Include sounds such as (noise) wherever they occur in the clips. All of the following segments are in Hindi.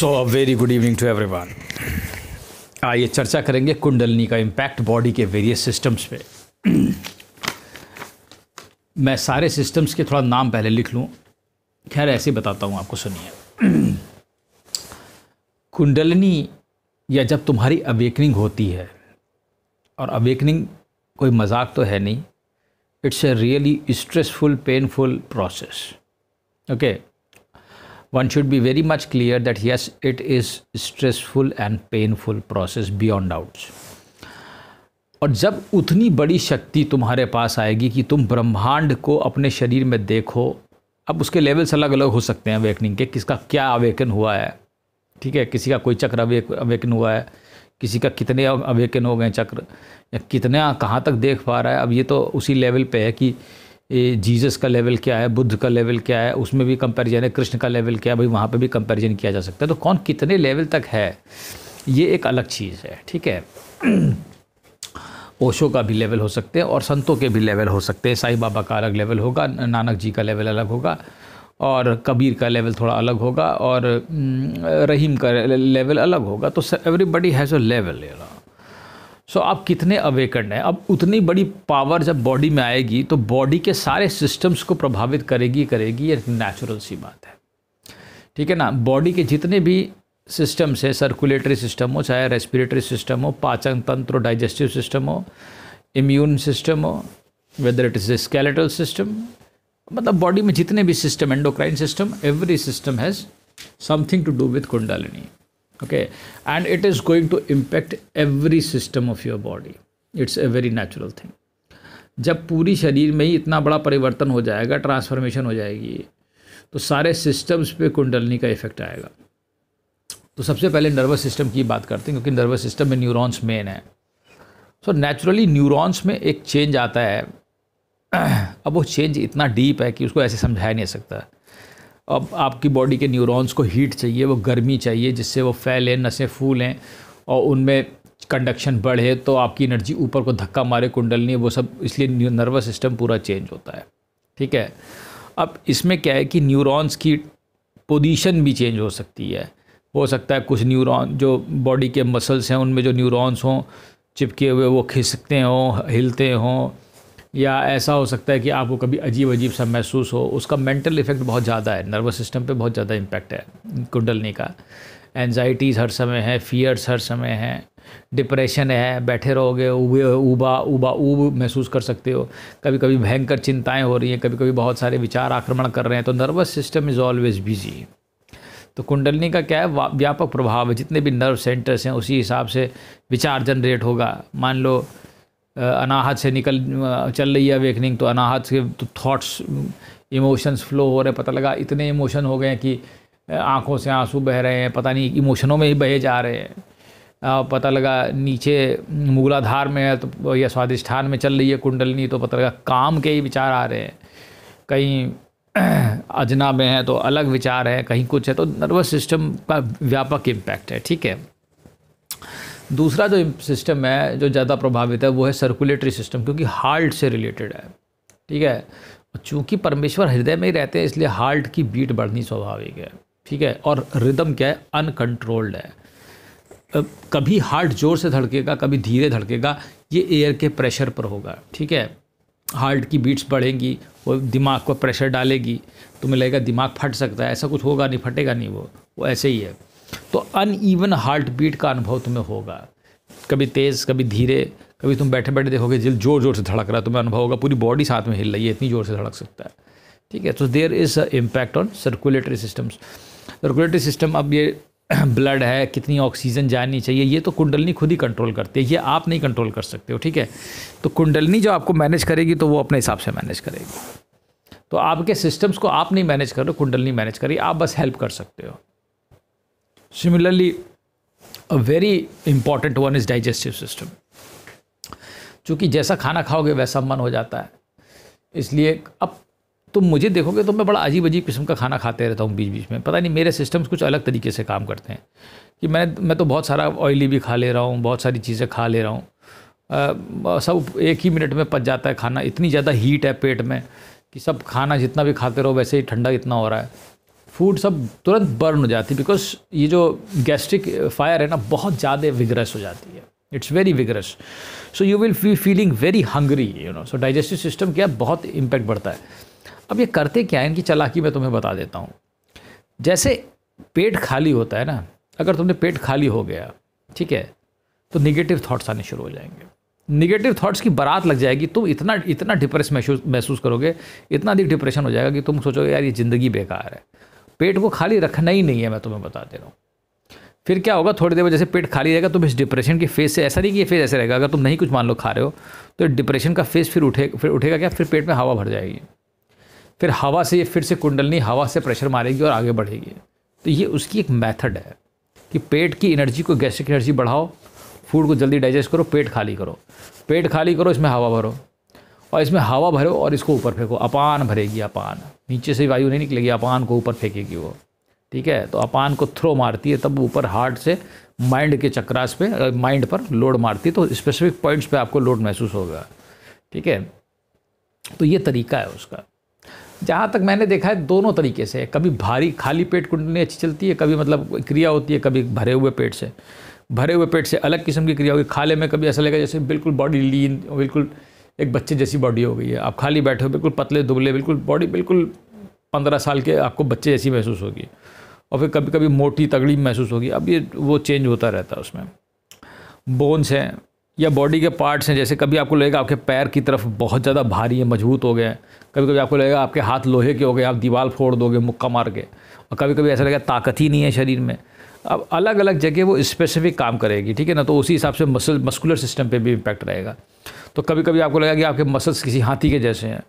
So a very good evening to every one चर्चा करेंगे कुंडलनी का इम्पैक्ट बॉडी के वेरियस सिस्टम्स पे मैं सारे सिस्टम्स के थोड़ा नाम पहले लिख लूँ खैर ऐसे बताता हूँ आपको सुनिए कुंडलनी या जब तुम्हारी अवेकनिंग होती है और अवेकनिंग कोई मजाक तो है नहीं it's a really stressful painful process okay one should be very much clear that yes it is stressful and painful process beyond doubts और जब उतनी बड़ी शक्ति तुम्हारे पास आएगी कि तुम ब्रह्मांड को अपने शरीर में देखो अब उसके लेवल्स अलग अलग हो सकते हैं अवेकनिंग के किसका क्या अवेकन हुआ है ठीक है किसी का कोई चक्र अवेक अवेकन हुआ है किसी का कितने अवेकन हो गए चक्र या कितना कहाँ तक देख पा रहा है अब ये तो उसी लेवल पे है कि जीसस का लेवल क्या है बुद्ध का लेवल क्या है उसमें भी कंपैरिजन है कृष्ण का लेवल क्या है भाई वहाँ पे भी कंपैरिजन किया जा सकता है तो कौन कितने लेवल तक है ये एक अलग चीज़ है ठीक है ओशो का भी लेवल हो सकते हैं और संतों के भी लेवल हो सकते हैं साईं बाबा का अलग लेवल होगा नानक जी का लेवल अलग होगा और कबीर का लेवल थोड़ा अलग होगा और हम्म, रहीम का लेवल अलग होगा तो everybody has a level you know so आप कितने अवेकंड हैं अब उतनी बड़ी पावर जब बॉडी में आएगी तो बॉडी के सारे सिस्टम्स को प्रभावित करेगी करेगी ये नेचुरल सी बात है ठीक है ना बॉडी के जितने भी सिस्टम्स हैं सर्कुलेटरी सिस्टम हो चाहे रेस्पिरेटरी सिस्टम हो पाचन तंत्र डाइजेस्टिव सिस्टम हो इम्यून सिस्टम हो whether it is a skeletal system मतलब बॉडी में जितने भी system endocrine system every system has something to do with kundalini okay and it is going to impact every system of your body it's a very natural thing जब पूरी शरीर में ही इतना बड़ा परिवर्तन हो जाएगा ट्रांसफॉर्मेशन हो जाएगी तो सारे सिस्टम्स पे कुंडलनी का इफेक्ट आएगा तो सबसे पहले नर्वस सिस्टम की बात करते हैं क्योंकि नर्वस सिस्टम में न्यूरॉन्स मेन है सो नेचुरली न्यूरॉन्स में एक चेंज आता है (clears throat) अब वो चेंज इतना डीप है कि उसको ऐसे समझाया नहीं सकता अब आपकी बॉडी के न्यूरॉन्स को हीट चाहिए वो गर्मी चाहिए जिससे वो फैलें नसें फूलें और उनमें कंडक्शन बढ़े तो आपकी एनर्जी ऊपर को धक्का मारे कुंडलनी वो सब इसलिए नर्वस सिस्टम पूरा चेंज होता है ठीक है अब इसमें क्या है कि न्यूरॉन्स की पोजीशन भी चेंज हो सकती है हो सकता है कुछ न्यूरॉन जो बॉडी के मसल्स हैं उनमें जो न्यूरॉन्स हों चिपके हुए वो खिसकते हों हिलते हों या ऐसा हो सकता है कि आपको कभी अजीब अजीब सा महसूस हो उसका मेंटल इफेक्ट बहुत ज़्यादा है नर्वस सिस्टम पे बहुत ज़्यादा इम्पैक्ट है कुंडलनी का एनजाइटीज़ हर समय है फियर्स हर समय हैं डिप्रेशन है बैठे रहोगे उबे उबा उबा ऊब महसूस कर सकते हो कभी कभी भयंकर चिंताएं हो रही हैं कभी कभी बहुत सारे विचार आक्रमण कर रहे हैं तो nervous system is always busy तो कुंडलनी का क्या है व्यापक प्रभाव है जितने भी नर्व सेंटर्स हैं उसी हिसाब से विचार जनरेट होगा मान लो अनाहत से निकल चल रही है अवेकनिंग तो अनाहत से तो थाट्स इमोशंस फ्लो हो रहे पता लगा इतने इमोशन हो गए कि आंखों से आंसू बह रहे हैं पता नहीं इमोशनों में ही बहे जा रहे हैं पता लगा नीचे मुगलाधार में है तो या स्वादिष्ठान में चल रही है कुंडलनी तो पता लगा काम के ही विचार आ रहे हैं कहीं (clears throat) अजना में है तो अलग विचार है कहीं कुछ है तो नर्वस सिस्टम का व्यापक इम्पैक्ट है ठीक है दूसरा जो सिस्टम है जो ज़्यादा प्रभावित है वो है सर्कुलेटरी सिस्टम क्योंकि हार्ट से रिलेटेड है ठीक है चूँकि परमेश्वर हृदय में ही रहते हैं इसलिए हार्ट की बीट बढ़नी स्वाभाविक है ठीक है और रिदम क्या है अनकंट्रोल्ड है कभी हार्ट ज़ोर से धड़केगा कभी धीरे धड़केगा ये एयर के प्रेशर पर होगा ठीक है हार्ट की बीट्स बढ़ेंगी वो दिमाग पर प्रेशर डालेगी तुम्हें लगेगा दिमाग फट सकता है ऐसा कुछ होगा नहीं फटेगा नहीं वो वो ऐसे ही है तो ईवन हार्ट बीट का अनुभव तुम्हें होगा कभी तेज़ कभी धीरे कभी तुम बैठे बैठे देखोगे दिल जोर जोर से धड़क रहा है तुम्हें अनुभव होगा पूरी बॉडी साथ में हिल रही है इतनी जोर से धड़क सकता है ठीक है तो there is a impact on circulatory systems circulatory system अब ये ब्लड (clears throat) है कितनी ऑक्सीजन जानी चाहिए ये तो कुंडलनी खुद ही कंट्रोल करती है ये आप नहीं कंट्रोल कर सकते हो ठीक है तो कुंडलनी जो आपको मैनेज करेगी तो वो अपने हिसाब से मैनेज करेगी तो आपके सिस्टम्स को आप नहीं मैनेज कर रहे हो कुंडलनी मैनेज करिए आप बस हेल्प कर सकते हो Similarly, a very important one is digestive system. चूँकि जैसा खाना खाओगे वैसा मन हो जाता है इसलिए अब तुम मुझे देखोगे तो मैं बड़ा अजीब अजीब किस्म का खाना खाते रहता हूँ बीच बीच में पता नहीं मेरे सिस्टम्स कुछ अलग तरीके से काम करते हैं कि मैं मैं तो बहुत सारा ऑयली भी खा ले रहा हूँ बहुत सारी चीज़ें खा ले रहा हूँ सब एक ही मिनट में पच जाता है खाना इतनी ज़्यादा हीट है पेट में कि सब खाना जितना भी खाते रहो वैसे ही ठंडा इतना हो रहा है फूड सब तुरंत बर्न हो जाती है बिकॉज ये जो गैस्ट्रिक फायर है ना बहुत ज़्यादा विगरस हो जाती है it's very vigorous so you will fee feeling very hungry you know so digestive system क्या बहुत इम्पैक्ट बढ़ता है अब ये करते क्या है इनकी चलाकी मैं तुम्हें बता देता हूँ जैसे पेट खाली होता है ना अगर तुमने पेट खाली हो गया ठीक है तो निगेटिव थाट्स आने शुरू हो जाएंगे निगेटिव थाट्स की बारात लग जाएगी तुम इतना इतना डिप्रेस महसूस महसूस करोगे इतना अधिक डिप्रेशन हो जाएगा कि तुम सोचोगे यार ये ज़िंदगी बेकार है पेट को खाली रखना ही नहीं है मैं तुम्हें बता दे रहा हूँ फिर क्या होगा थोड़ी देर में जैसे पेट खाली रहेगा तुम इस डिप्रेशन के फेस से ऐसा नहीं कि ये फेस ऐसे रहेगा अगर तुम नहीं कुछ मान लो खा रहे हो तो डिप्रेशन का फेस फिर उठे फिर उठेगा क्या फिर पेट में हवा भर जाएगी फिर हवा से ये फिर से कुंडलनी हवा से प्रेशर मारेगी और आगे बढ़ेगी तो ये उसकी एक मैथड है कि पेट की एनर्जी को गैस्ट्रिक एनर्जी बढ़ाओ फूड को जल्दी डाइजेस्ट करो पेट खाली करो पेट खाली करो इसमें हवा भरो और इसमें हवा भरो और इसको ऊपर फेंको अपान भरेगी अपान नीचे से वायु नहीं निकलेगी अपान को ऊपर फेंकेगी वो ठीक है तो अपान को थ्रो मारती है तब ऊपर हार्ट से माइंड के चक्रास पे माइंड पर लोड मारती है तो स्पेसिफिक पॉइंट्स पे आपको लोड महसूस होगा ठीक है तो ये तरीका है उसका जहाँ तक मैंने देखा है दोनों तरीके से कभी भारी खाली पेट कुंडली अच्छी चलती है कभी मतलब क्रिया होती है कभी भरे हुए पेट से भरे हुए पेट से अलग किस्म की क्रिया होगी खाले में कभी ऐसा लगेगा जैसे बिल्कुल बॉडी लीन बिल्कुल एक बच्चे जैसी बॉडी हो गई है आप खाली बैठे हो बिल्कुल पतले दुबले बिल्कुल बॉडी बिल्कुल पंद्रह साल के आपको बच्चे जैसी महसूस होगी और फिर कभी कभी मोटी तगड़ी महसूस होगी अब ये वो चेंज होता रहता है उसमें बोन्स हैं या बॉडी के पार्ट्स हैं जैसे कभी आपको लगेगा आपके पैर की तरफ बहुत ज़्यादा भारी है मजबूत हो गए हैं कभी कभी आपको लगेगा आपके हाथ लोहे के हो गए आप दीवार फोड़ दोगे मुक्का मार के और कभी कभी ऐसा लगेगा ताकत ही नहीं है शरीर में अब अलग अलग जगह वो स्पेसिफिक काम करेगी ठीक है ना तो उसी हिसाब से मसल मस्कुलर सिस्टम पे भी इम्पैक्ट रहेगा तो कभी कभी आपको लगेगा कि आपके मसल्स किसी हाथी के जैसे हैं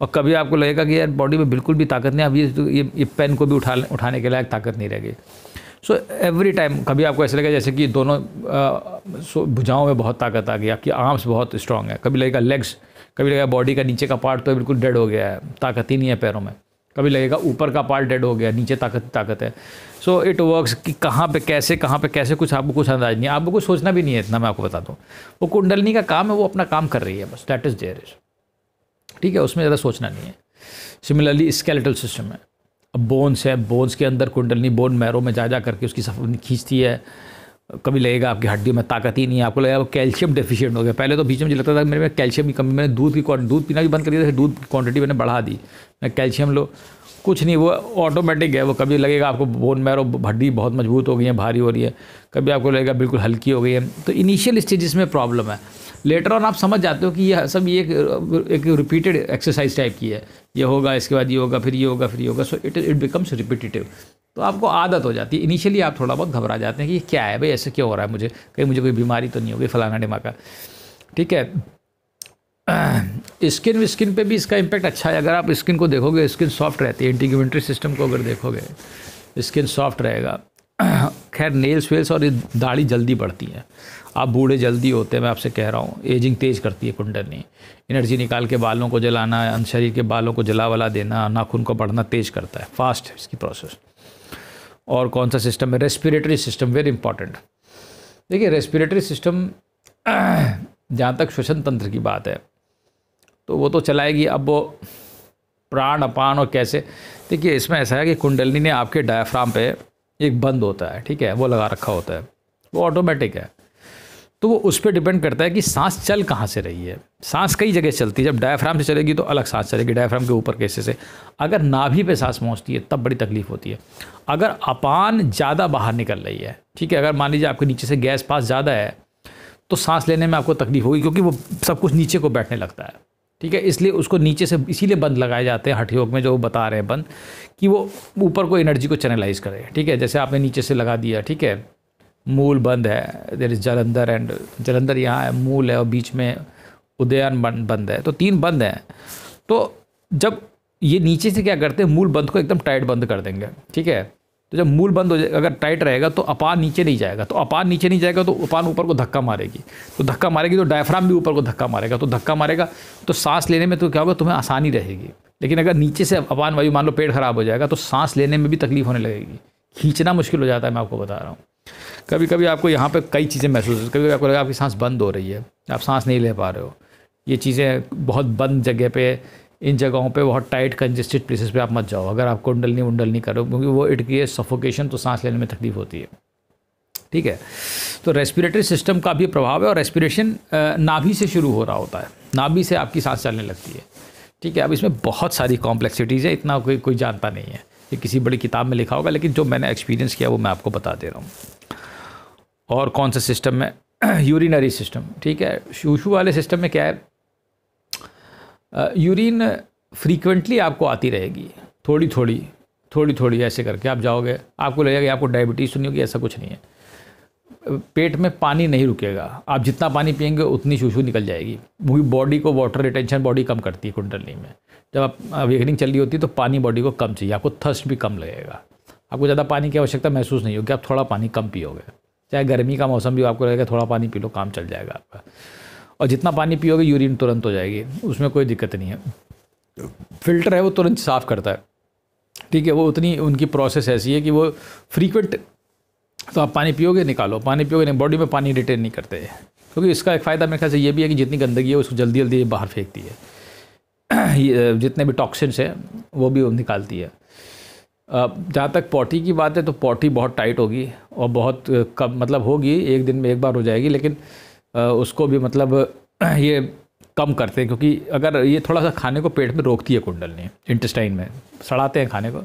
और कभी आपको लगेगा कि यार बॉडी में बिल्कुल भी ताकत नहीं अब ये तो ये, ये पेन को भी उठा उठाने के लायक ताकत नहीं रह गई सो एवरी टाइम कभी आपको ऐसा लगेगा जैसे कि दोनों सो भुजाओं में बहुत ताकत आ गई आपकी आर्म्स बहुत स्ट्रांग है कभी लगेगा लेग्स कभी लगेगा बॉडी का नीचे का पार्ट तो बिल्कुल डेड हो गया है ताकत ही नहीं है पैरों में कभी लगेगा ऊपर का पार्ट डेड हो गया नीचे ताकत ताकत है सो इट वर्क्स कि कहाँ पे कैसे कहाँ पे कैसे कुछ आपको कुछ अंदाज नहीं है आपको कुछ सोचना भी नहीं है इतना मैं आपको बता दूँ वो कुंडलनी का काम है वो अपना काम कर रही है बस दैट इज़ देयर इज ठीक है उसमें ज़्यादा सोचना नहीं है सिमिलरली स्केलेटल सिस्टम है अब बोन्स है बोन्स के अंदर कुंडलनी बोन मैरो में जा जा करके उसकी सफर खींचती है कभी लगेगा आपकी हड्डी में ताकत ही नहीं है आपको लगेगा वो कैल्शियम डेफिशिएंट हो गया पहले तो बीच में मुझे लगता था मेरे में कैल्शियम की कमी मैंने दूध की दूध पीना भी बंद कर दिया था दूध की क्वांटिटी मैंने बढ़ा दी मैं कैल्शियम लो कुछ नहीं वो ऑटोमेटिक है वो कभी लगेगा आपको बोन मैरो हड्डी बहुत मजबूत हो गई है भारी हो रही है कभी आपको लगेगा बिल्कुल हल्की हो गई है तो इनिशियल स्टेजेस में प्रॉब्लम है लेटर ऑन आप समझ जाते हो कि यह सब ये एक, एक रिपीटेड एक्सरसाइज टाइप की है ये होगा इसके बाद ये होगा फिर ये होगा फिर ये होगा so it it becomes repetitive तो आपको आदत हो जाती है इनिशियली आप थोड़ा बहुत घबरा जाते हैं कि क्या है भाई ऐसे क्यों हो रहा है मुझे कहीं मुझे कोई बीमारी तो नहीं होगी फलाना का ठीक है स्किन विस्किन पे भी इसका इम्पैक्ट अच्छा है अगर आप स्किन को देखोगे स्किन सॉफ्ट रहती है एंटीग्यूमेंट्री सिस्टम को अगर देखोगे स्किन सॉफ्ट रहेगा खैर नेल्स वेल्स और दाढ़ी जल्दी बढ़ती है आप बूढ़े जल्दी होते हैं मैं आपसे कह रहा हूँ एजिंग तेज़ करती है कुंडलनी एनर्जी निकाल के बालों को जलाना शरीर के बालों को जला वला देना नाखून को बढ़ना तेज़ करता है फास्ट है इसकी प्रोसेस और कौन सा सिस्टम है रेस्पिरेटरी सिस्टम वेरी इंपॉर्टेंट देखिए रेस्पिरेटरी सिस्टम (clears throat) जहाँ तक श्वसन तंत्र की बात है तो वो तो चलाएगी अब वो प्राण अपान और कैसे देखिए इसमें ऐसा है कि कुंडलनी ने आपके डायफ्राम पे एक बंद होता है ठीक है वो लगा रखा होता है वो ऑटोमेटिक है तो वो उस पर डिपेंड करता है कि सांस चल कहाँ से रही है सांस कई जगह चलती है जब डायफ्राम से चलेगी तो अलग सांस चलेगी डायफ्राम के ऊपर कैसे से अगर नाभि पे सांस पहुँचती है तब बड़ी तकलीफ होती है अगर अपान ज़्यादा बाहर निकल रही है ठीक है अगर मान लीजिए आपके नीचे से गैस पास ज़्यादा है तो सांस लेने में आपको तकलीफ होगी क्योंकि वो सब कुछ नीचे को बैठने लगता है ठीक है इसलिए उसको नीचे से इसीलिए बंद लगाए जाते हैं हठ योग में जो बता रहे हैं बंद कि वो ऊपर को एनर्जी को चैनलाइज करे ठीक है जैसे आपने नीचे से लगा दिया ठीक है मूल बंद है there is Jalandhar and Jalandhar यहाँ है मूल है और बीच में उदयन बंद है तो तीन बंद हैं तो जब ये नीचे से क्या करते हैं मूल बंद को एकदम टाइट बंद कर देंगे ठीक है तो जब मूल बंद हो जाएगा अगर टाइट रहेगा तो अपान नीचे नहीं जाएगा तो अपान नीचे नहीं जाएगा तो अपान ऊपर को धक्का मारेगी तो धक्का मारेगी तो डायफ्राम भी ऊपर को धक्का मारेगा तो धक्का मारेगा तो सांस लेने में तो क्या होगा तुम्हें आसानी रहेगी लेकिन अगर नीचे से अपान वायु मान लो पेट खराब हो जाएगा तो सांस लेने में भी तकलीफ होने लगेगी खींचना मुश्किल हो जाता है मैं आपको बता रहा हूँ कभी कभी आपको यहाँ पर कई चीज़ें महसूस होती कभी कभी आपको लगा आपकी सांस बंद हो रही है आप सांस नहीं ले पा रहे हो ये चीज़ें बहुत बंद जगह पे इन जगहों पे बहुत टाइट कंजेस्टेड प्लेसेस पे आप मत जाओ अगर आप कुंडलनी उंडलनी करो क्योंकि वो इट की सफोकेशन तो सांस लेने में तकलीफ होती है ठीक है तो रेस्पिरेटरी सिस्टम का भी प्रभाव है और रेस्पिरेशन नाभि से शुरू हो रहा होता है नाभि से आपकी सांस चलने लगती है ठीक है अब इसमें बहुत सारी कॉम्प्लेक्सिटीज़ है इतना कोई कोई जानता नहीं है ये किसी बड़ी किताब में लिखा होगा लेकिन जो मैंने एक्सपीरियंस किया वो मैं आपको बता दे रहा हूँ और कौन सा सिस्टम में (clears throat) यूरिनरी सिस्टम ठीक है शूशू वाले सिस्टम में क्या है यूरिन फ्रीक्वेंटली आपको आती रहेगी थोड़ी थोड़ी थोड़ी थोड़ी ऐसे करके आप जाओगे आपको लगेगा कि आपको डायबिटीज़ सुनी होगी ऐसा कुछ नहीं है पेट में पानी नहीं रुकेगा आप जितना पानी पियेंगे उतनी शूशू निकल जाएगी वही बॉडी को वाटर रिटेंशन बॉडी कम करती है कुंडली में जब आप वेगनिंग चल रही होती है तो पानी बॉडी को कम चाहिए आपको थर्स्ट भी कम लगेगा आपको ज़्यादा पानी की आवश्यकता महसूस नहीं होगी आप थोड़ा पानी कम पियोगे चाहे गर्मी का मौसम भी आपको लगेगा थोड़ा पानी पी लो काम चल जाएगा आपका और जितना पानी पियोगे यूरिन तुरंत हो जाएगी उसमें कोई दिक्कत नहीं है फिल्टर है वो तुरंत साफ़ करता है ठीक है वो उतनी उनकी प्रोसेस ऐसी है कि वो फ्रीक्वेंट तो आप पानी पियोगे निकालो पानी पियोगे नहीं बॉडी में पानी रिटेन नहीं करते हैं क्योंकि इसका एक फ़ायदा मेरे ख्याल से ये भी है कि जितनी गंदगी है उसको जल्दी जल्दी बाहर फेंकती है (clears throat) जितने भी टॉक्सिन्स हैं वो भी निकालती है जहाँ तक पॉटी की बात है तो पॉटी बहुत टाइट होगी और बहुत कम मतलब होगी एक दिन में एक बार हो जाएगी लेकिन उसको भी मतलब (clears throat) ये कम करते हैं क्योंकि अगर ये थोड़ा सा खाने को पेट में रोकती है कुंडलनी इंटेस्टाइन में सड़ाते हैं खाने को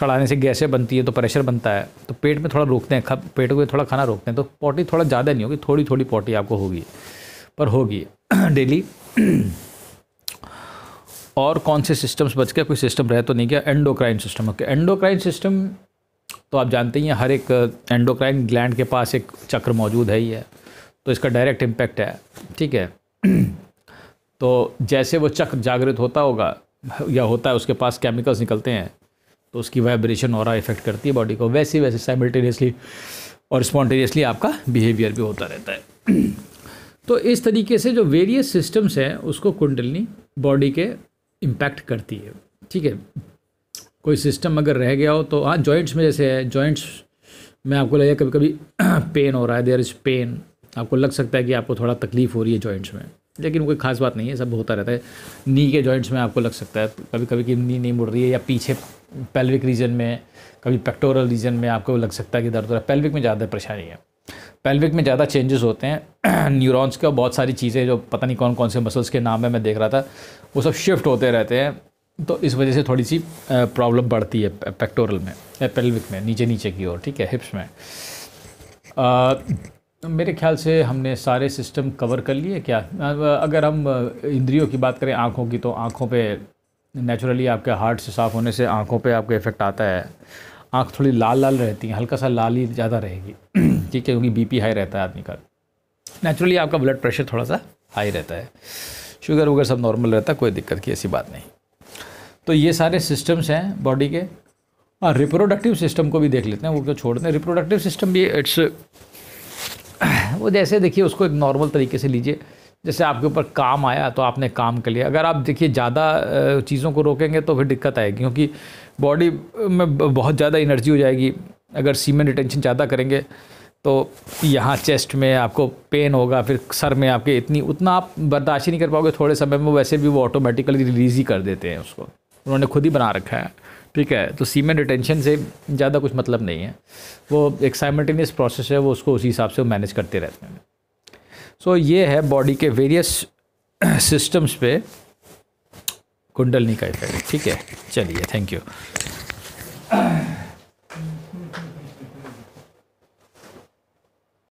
सड़ाने से गैसें बनती है तो प्रेशर बनता है तो पेट में थोड़ा रोकते हैं पेट को थोड़ा खाना रोकते हैं तो पॉटी थोड़ा ज़्यादा नहीं होगी थोड़ी थोड़ी पॉटी आपको होगी पर होगी डेली (clears throat) (clears throat) और कौन से सिस्टम्स बच गए कोई सिस्टम रह तो नहीं गया endocrine system okay endocrine system तो आप जानते ही हैं हर एक एंडोक्राइन uh, ग्लैंड के पास एक चक्र मौजूद है ही है तो इसका डायरेक्ट इम्पैक्ट है ठीक है (clears throat) तो जैसे वो चक्र जागृत होता होगा या होता है उसके पास केमिकल्स निकलते हैं तो उसकी वाइब्रेशन और इफेक्ट करती है बॉडी को वैसे वैसे साइमल्टेनियसली और स्पॉन्टेनियसली आपका बिहेवियर भी होता रहता है (clears throat) तो इस तरीके से जो वेरियस सिस्टम्स हैं उसको कुंडलनी बॉडी के इम्पैक्ट करती है ठीक है कोई सिस्टम अगर रह गया हो तो हाँ जॉइंट्स में जैसे है जॉइंट्स में आपको लगेगा कभी कभी पेन हो रहा है देयर इज़ पेन आपको लग सकता है कि आपको थोड़ा तकलीफ़ हो रही है जॉइंट्स में लेकिन कोई खास बात नहीं है सब होता रहता है नी के जॉइंट्स में आपको लग सकता है कभी कभी कि नी नहीं मुड़ रही है या पीछे पेल्विक रीजन में कभी पेक्टोरल रीजन में आपको लग सकता है कि दर्द हो रहा है पेल्विक में ज़्यादा परेशानी है पेल्विक में ज़्यादा चेंजेस होते हैं न्यूरॉन्स (clears throat) का बहुत सारी चीज़ें जो पता नहीं कौन कौन से मसल्स के नाम है मैं देख रहा था वो सब शिफ्ट होते रहते हैं तो इस वजह से थोड़ी सी प्रॉब्लम बढ़ती है पेक्टोरल में पेल्विक में नीचे नीचे की ओर ठीक है हिप्स में आ, मेरे ख्याल से हमने सारे सिस्टम कवर कर लिए क्या अगर हम इंद्रियों की बात करें आँखों की तो आँखों पे नेचुरली आपके हार्ट से साफ़ होने से आँखों पे आपका इफ़ेक्ट आता है आँख थोड़ी लाल लाल रहती है हल्का सा लाल ही ज़्यादा रहेगी (clears throat) ठीक है क्योंकि बीपी हाई रहता है आदमी का नेचुरली आपका ब्लड प्रेशर थोड़ा सा हाई रहता है शुगर वगैरह सब नॉर्मल रहता कोई दिक्कत की ऐसी बात नहीं तो ये सारे सिस्टम्स हैं बॉडी के और रिप्रोडक्टिव सिस्टम को भी देख लेते हैं वो तो छोड़ते हैं रिप्रोडक्टिव सिस्टम भी इट्स वो जैसे देखिए उसको एक नॉर्मल तरीके से लीजिए जैसे आपके ऊपर काम आया तो आपने काम कर लिया अगर आप देखिए ज़्यादा चीज़ों को रोकेंगे तो फिर दिक्कत आएगी क्योंकि बॉडी में बहुत ज़्यादा एनर्जी हो जाएगी अगर सीमेंट रिटेंशन ज़्यादा करेंगे तो यहाँ चेस्ट में आपको पेन होगा फिर सर में आपके इतनी उतना आप बर्दाश्त नहीं कर पाओगे थोड़े समय में वैसे भी वो ऑटोमेटिकली रिलीज़ ही कर देते हैं उसको उन्होंने खुद ही बना रखा है ठीक है तो सीमेंट रिटेंशन से ज़्यादा कुछ मतलब नहीं है वो एक साइमल्टेनियस प्रोसेस है वो उसको उसी हिसाब से मैनेज करते रहते हैं सो so, ये है बॉडी के वेरियस सिस्टम्स (coughs) पे कुंडलनी का इफेक्ट ठीक है चलिए थैंक यू